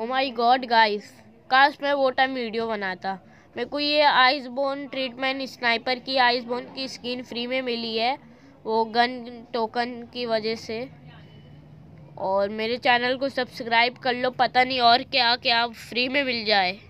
oh my God guys काश मैं वो टाइम वीडियो बनाता मेरे को ये आइस बोन ट्रीटमेंट स्नाइपर की आइस बोन की स्किन फ्री में मिली है वो गन टोकन की वजह से और मेरे चैनल को सब्सक्राइब कर लो पता नहीं और क्या क्या फ्री में मिल जाए